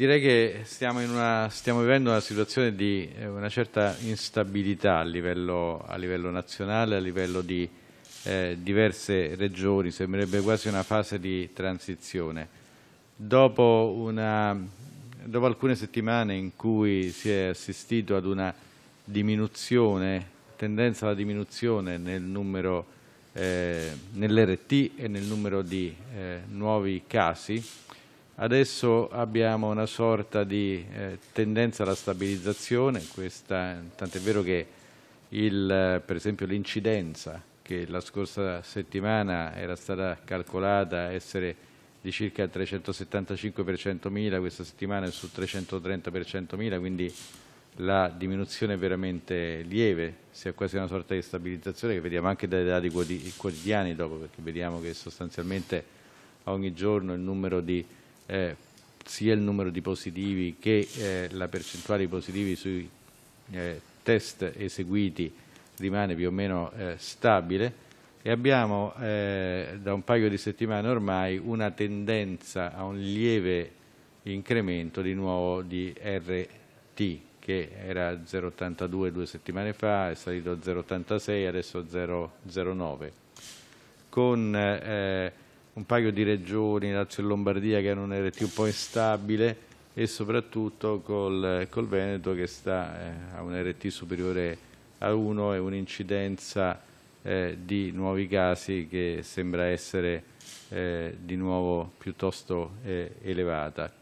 Direi che stiamo, una, stiamo, vivendo una situazione di eh, una certa instabilità a livello, a livello, nazionale, a livello di eh, diverse regioni, sembrerebbe quasi una fase di transizione. Dopo, una, dopo, alcune settimane in cui si è assistito ad una diminuzione, tendenza alla diminuzione nel numero, eh, nell'RT e nel numero di eh, nuovi casi, Adesso abbiamo una sorta di eh, tendenza alla stabilizzazione, tant'è vero che il, eh, per esempio l'incidenza che la scorsa settimana era stata calcolata essere di circa 375 per 100.000, questa settimana è su 330 per 100.000, quindi la diminuzione è veramente lieve, sia quasi una sorta di stabilizzazione che vediamo anche dai dati quotidiani dopo, perché vediamo che sostanzialmente ogni giorno il numero di eh, sia il numero di positivi che eh, la percentuale di positivi sui eh, test eseguiti rimane più o meno eh, stabile e abbiamo eh, da un paio di settimane ormai una tendenza a un lieve incremento di nuovo di RT che era 0,82 due settimane fa, è salito a 0,86, adesso 0,09 con eh, un paio di regioni, Lazio e Lombardia, che hanno un'RT un po' instabile e soprattutto col, col Veneto che sta eh, a RT superiore a 1 e un'incidenza eh, di nuovi casi che sembra essere eh, di nuovo piuttosto eh, elevata.